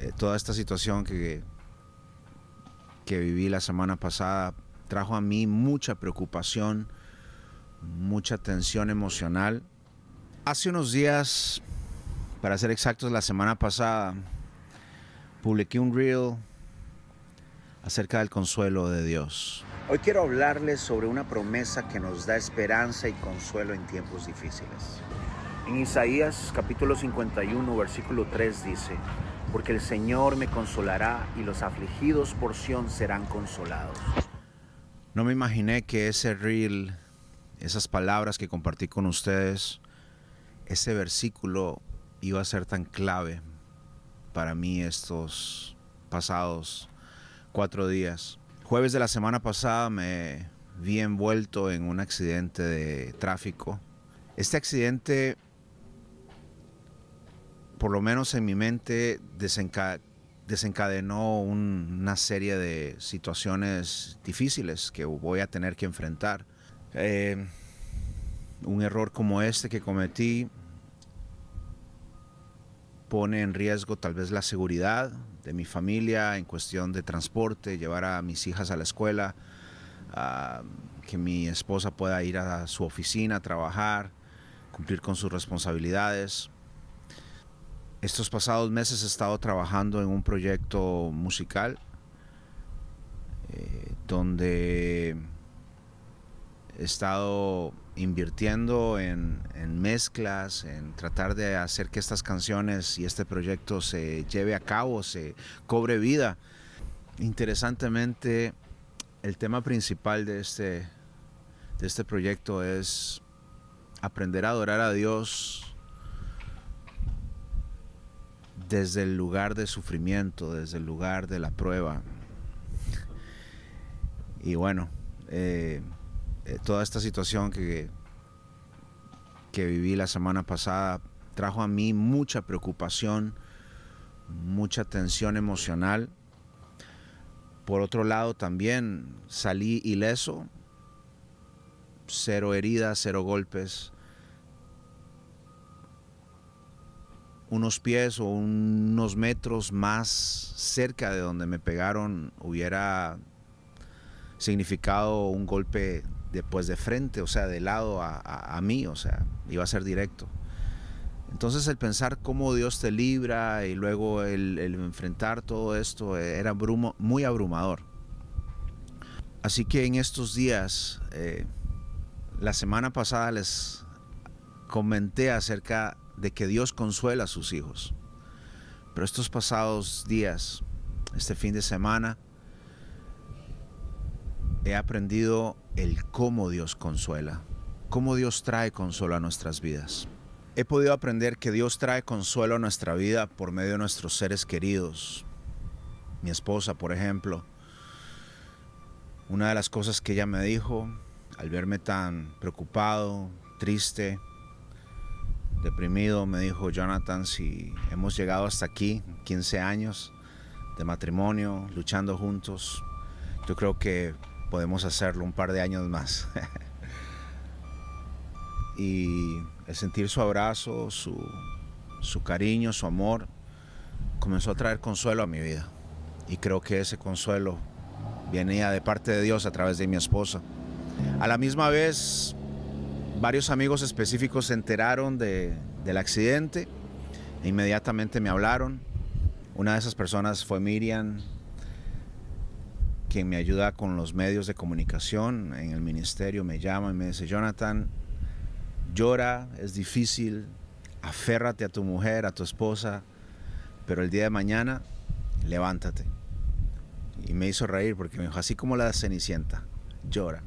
Eh, toda esta situación que, que viví la semana pasada trajo a mí mucha preocupación, mucha tensión emocional. Hace unos días, para ser exactos, la semana pasada, publiqué un reel acerca del consuelo de Dios. Hoy quiero hablarles sobre una promesa que nos da esperanza y consuelo en tiempos difíciles. En Isaías capítulo 51, versículo 3 dice, porque el Señor me consolará y los afligidos por serán consolados. No me imaginé que ese reel, esas palabras que compartí con ustedes, ese versículo iba a ser tan clave para mí estos pasados cuatro días. Jueves de la semana pasada me vi envuelto en un accidente de tráfico. Este accidente por lo menos en mi mente, desencadenó una serie de situaciones difíciles que voy a tener que enfrentar. Eh, un error como este que cometí pone en riesgo tal vez la seguridad de mi familia en cuestión de transporte, llevar a mis hijas a la escuela, que mi esposa pueda ir a su oficina a trabajar, cumplir con sus responsabilidades. Estos pasados meses he estado trabajando en un proyecto musical eh, donde he estado invirtiendo en, en, mezclas, en tratar de hacer que estas canciones y este proyecto se lleve a cabo, se cobre vida. Interesantemente, el tema principal de este, de este proyecto es aprender a adorar a Dios desde el lugar de sufrimiento, desde el lugar de la prueba. Y bueno, eh, eh, toda esta situación que, que viví la semana pasada trajo a mí mucha preocupación, mucha tensión emocional. Por otro lado, también salí ileso, cero heridas, cero golpes, unos pies o unos metros más cerca de donde me pegaron hubiera significado un golpe después de frente, o sea, de lado a, mí, o sea, iba a ser directo. Entonces el pensar cómo Dios te libra y luego el, enfrentar todo esto era muy abrumador. Así que en estos días, eh, la semana pasada les comenté acerca de que Dios consuela a sus hijos. Pero estos pasados días, este fin de semana, he aprendido el cómo Dios consuela, cómo Dios trae consuelo a nuestras vidas. He podido aprender que Dios trae consuelo a nuestra vida por medio de nuestros seres queridos. Mi esposa, por ejemplo, una de las cosas que ella me dijo al verme tan preocupado, triste, deprimido, me dijo, Jonathan, si hemos llegado hasta aquí, 15 años de matrimonio, luchando juntos, yo creo que podemos hacerlo un par de años más. y el sentir su abrazo, su, cariño, su amor, comenzó a traer consuelo a mi vida. Y creo que ese consuelo venía de parte de Dios a través de mi esposa. A la misma vez Varios amigos específicos se enteraron del accidente, e inmediatamente me hablaron. Una de esas personas fue Miriam, quien me ayuda con los medios de comunicación en el ministerio, me llama y me dice, Jonathan, llora, es difícil, aférrate a tu mujer, a tu esposa, pero el día de mañana levántate. Y me hizo reír porque me dijo, así como la Cenicienta, llora,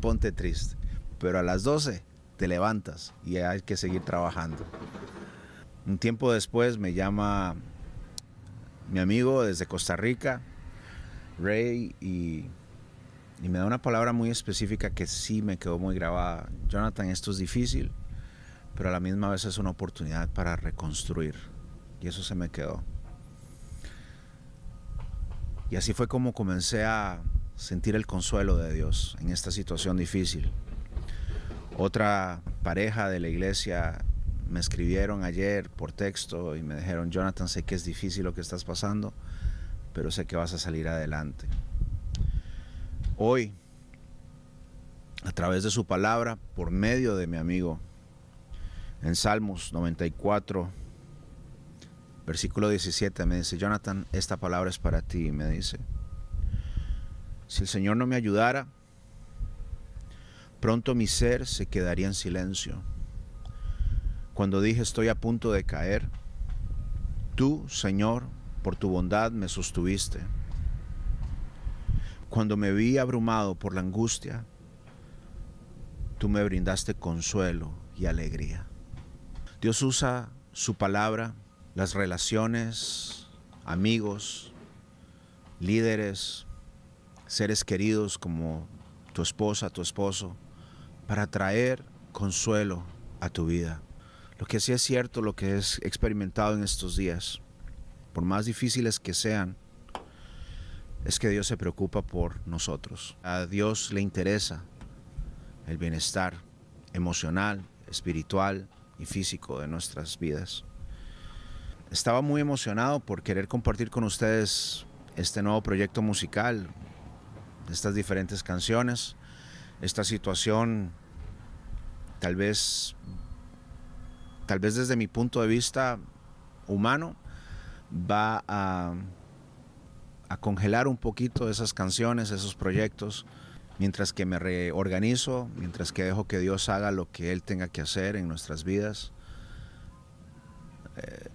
ponte triste pero a las 12 te levantas y hay que seguir trabajando. Un tiempo después me llama mi amigo desde Costa Rica, Ray, y, y, me da una palabra muy específica que sí me quedó muy grabada. Jonathan, esto es difícil, pero a la misma vez es una oportunidad para reconstruir. Y eso se me quedó. Y así fue como comencé a sentir el consuelo de Dios en esta situación difícil. Otra pareja de la iglesia me escribieron ayer por texto y me dijeron, Jonathan, sé que es difícil lo que estás pasando, pero sé que vas a salir adelante. Hoy, a través de su palabra, por medio de mi amigo, en Salmos 94, versículo 17, me dice, Jonathan, esta palabra es para ti, me dice. Si el Señor no me ayudara, Pronto mi ser se quedaría en silencio. Cuando dije estoy a punto de caer, tú, Señor, por tu bondad me sostuviste. Cuando me vi abrumado por la angustia, tú me brindaste consuelo y alegría. Dios usa su palabra, las relaciones, amigos, líderes, seres queridos como tu esposa, tu esposo, para traer consuelo a tu vida. Lo que sí es cierto, lo que es experimentado en estos días, por más difíciles que sean, es que Dios se preocupa por nosotros. A Dios le interesa el bienestar emocional, espiritual y físico de nuestras vidas. Estaba muy emocionado por querer compartir con ustedes este nuevo proyecto musical, estas diferentes canciones esta situación, tal vez, tal vez desde mi punto de vista humano, va a, congelar un poquito esas canciones, esos proyectos, mientras que me reorganizo, mientras que dejo que Dios haga lo que Él tenga que hacer en nuestras vidas. Eh,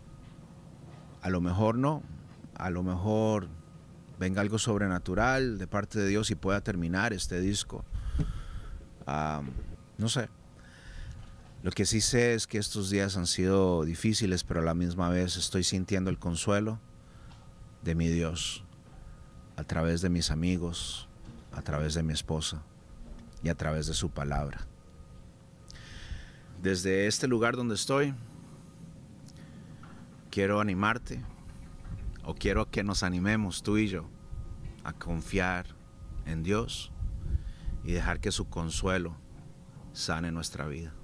a lo mejor no, a lo mejor venga algo sobrenatural de parte de Dios y pueda terminar este disco no sé. Lo que sí sé es que estos días han sido difíciles, pero a la misma vez estoy sintiendo el consuelo de mi Dios a través de mis amigos, a través de mi esposa y a través de su palabra. Desde este lugar donde estoy, quiero animarte o quiero que nos animemos tú y yo a confiar en Dios y dejar que su consuelo sane nuestra vida.